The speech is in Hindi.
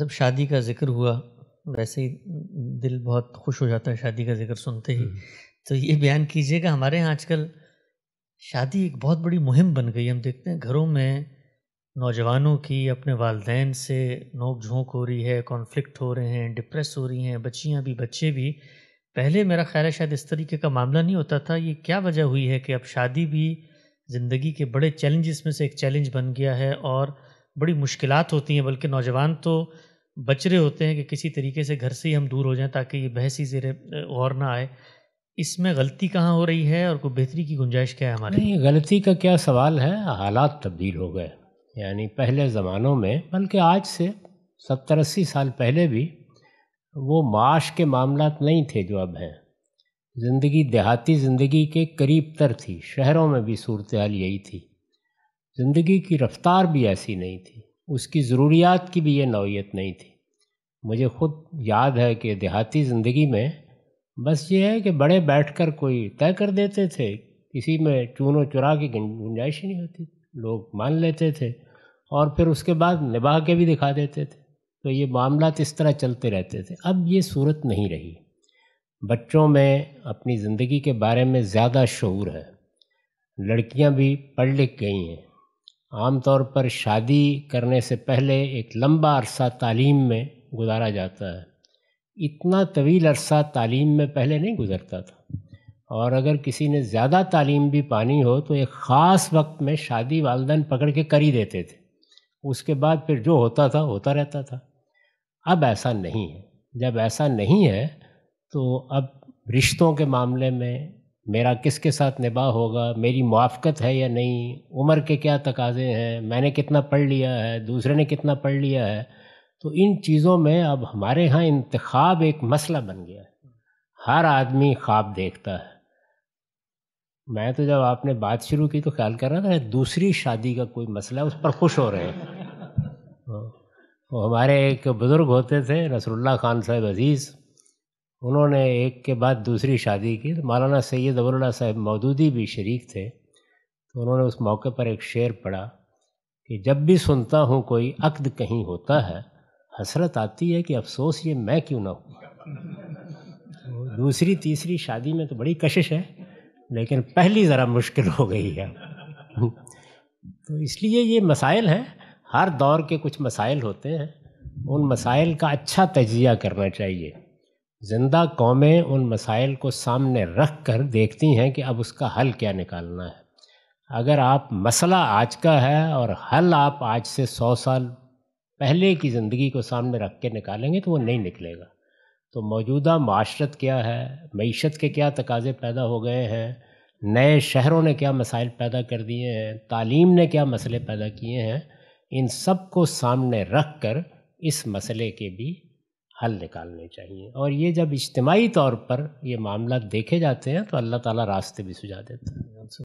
जब शादी का ज़िक्र हुआ वैसे ही दिल बहुत खुश हो जाता है शादी का ज़िक्र सुनते ही हम्म। तो ये बयान कीजिएगा हमारे यहाँ आजकल शादी एक बहुत बड़ी मुहिम बन गई हम देखते हैं घरों में नौजवानों की अपने वालदेन से नोक झोंक हो रही है कॉन्फ्लिक्ट हो रहे हैं डिप्रेस हो रही हैं बच्चियाँ भी बच्चे भी पहले मेरा ख्याल है शायद इस तरीके का मामला नहीं होता था ये क्या वजह हुई है कि अब शादी भी ज़िंदगी के बड़े चैलेंजेस में से एक चैलेंज बन गया है और बड़ी मुश्किलात होती हैं बल्कि नौजवान तो बच रहे होते हैं कि किसी तरीके से घर से ही हम दूर हो जाएं ताकि ये बहसी जेरे और ना आए इसमें गलती कहाँ हो रही है और कोई बेहतरी की गुंजाइश क्या है हमारे नहीं गलती का क्या सवाल है हालात तब्दील हो गए यानी पहले ज़मानों में बल्कि आज से सत्तर अस्सी साल पहले भी वो माश के मामला नहीं थे जो अब हैं ज़िंदगी देहाती ज़िंदगी के करीब तर थी शहरों में भी सूरत हाल यही थी ज़िंदगी की रफ्तार भी ऐसी नहीं थी उसकी ज़रूरियात की भी ये नौीयत नहीं थी मुझे खुद याद है कि देहाती ज़िंदगी में बस ये है कि बड़े बैठकर कोई तय कर देते थे किसी में चूनो चुरा की गुंजाइश नहीं होती लोग मान लेते थे और फिर उसके बाद निभा के भी दिखा देते थे तो ये मामला इस तरह चलते रहते थे अब ये सूरत नहीं रही बच्चों में अपनी ज़िंदगी के बारे में ज़्यादा शूर है लड़कियां भी पढ़ लिख गई हैं आम तौर पर शादी करने से पहले एक लंबा अरसा तालीम में गुजारा जाता है इतना तवील अरसा तालीम में पहले नहीं गुजरता था और अगर किसी ने ज़्यादा तालीम भी पानी हो तो एक ख़ास वक्त में शादी वालदन पकड़ के कर ही देते थे उसके बाद फिर जो होता था होता रहता था अब ऐसा नहीं है जब ऐसा नहीं है तो अब रिश्तों के मामले में मेरा किसके साथ निबाह होगा मेरी मुआफ़त है या नहीं उम्र के क्या तकाजे हैं मैंने कितना पढ़ लिया है दूसरे ने कितना पढ़ लिया है तो इन चीज़ों में अब हमारे यहाँ इंतखब एक मसला बन गया है हर आदमी ख्वाब देखता है मैं तो जब आपने बात शुरू की तो ख्याल कर रहा था दूसरी शादी का कोई मसला है उस पर खुश हो रहे हैं तो हमारे एक बुज़ुर्ग होते थे नसरुल्ला खान साहब अज़ीज़ उन्होंने एक के बाद दूसरी शादी की तो मौलाना सैद अबरुल्ला साहब मौदूदी भी शरीक थे तो उन्होंने उस मौके पर एक शेर पढ़ा कि जब भी सुनता हूँ कोई अक्द कहीं होता है हसरत आती है कि अफसोस ये मैं क्यों ना हूँ तो दूसरी तीसरी शादी में तो बड़ी कशिश है लेकिन पहली ज़रा मुश्किल हो गई है तो इसलिए ये मसाइल हैं हर दौर के कुछ मसाइल होते हैं उन मसाइल का अच्छा तजिया करना चाहिए ज़िंदा कौमें उन मसाइल को सामने रख कर देखती हैं कि अब उसका हल क्या निकालना है अगर आप मसला आज का है और हल आप आज से सौ साल पहले की ज़िंदगी को सामने रख के निकालेंगे तो वो नहीं निकलेगा तो मौजूदा माशरत क्या है मीशत के क्या तकाजे पैदा हो गए हैं नए शहरों ने क्या मसाइल पैदा कर दिए हैं तालीम ने क्या मसले पैदा किए हैं इन सब को सामने रख कर इस मसले के भी हल निकालने चाहिए और ये जब इज्तमाही तौर पर ये मामला देखे जाते हैं तो अल्लाह ताला रास्ते भी सुझा देता है